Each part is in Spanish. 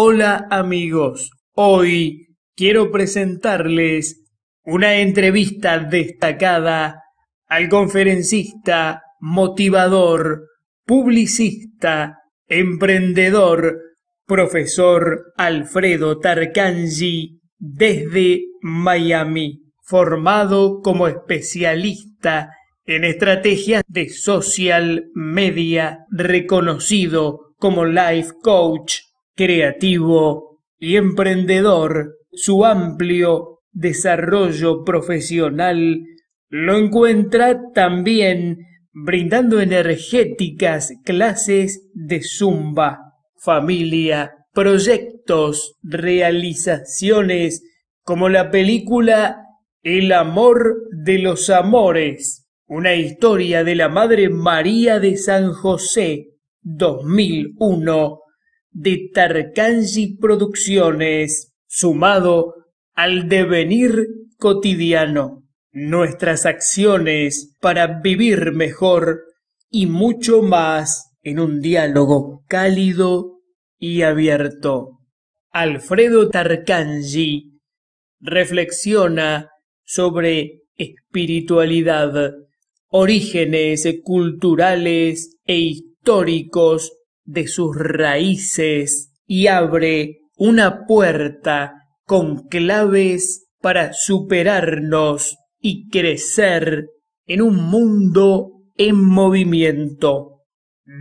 Hola amigos, hoy quiero presentarles una entrevista destacada al conferencista, motivador, publicista, emprendedor, profesor Alfredo Tarkanji desde Miami, formado como especialista en estrategias de social media, reconocido como life coach creativo y emprendedor, su amplio desarrollo profesional lo encuentra también brindando energéticas clases de zumba, familia, proyectos, realizaciones, como la película El amor de los amores, una historia de la Madre María de San José, 2001, de Tarcanji Producciones, sumado al devenir cotidiano, nuestras acciones para vivir mejor y mucho más en un diálogo cálido y abierto. Alfredo Tarcanji reflexiona sobre espiritualidad, orígenes culturales e históricos de sus raíces y abre una puerta con claves para superarnos y crecer en un mundo en movimiento.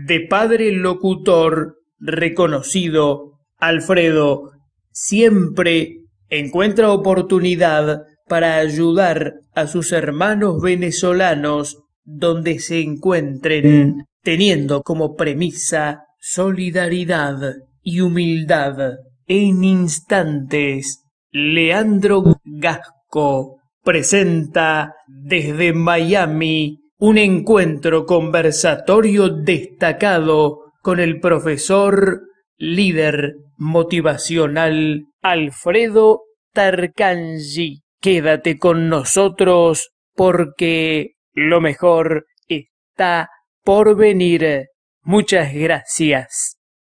De padre locutor reconocido, Alfredo siempre encuentra oportunidad para ayudar a sus hermanos venezolanos donde se encuentren, mm. teniendo como premisa solidaridad y humildad en instantes. Leandro Gasco presenta desde Miami un encuentro conversatorio destacado con el profesor líder motivacional Alfredo Tarkanji. Quédate con nosotros porque lo mejor está por venir. Muchas gracias.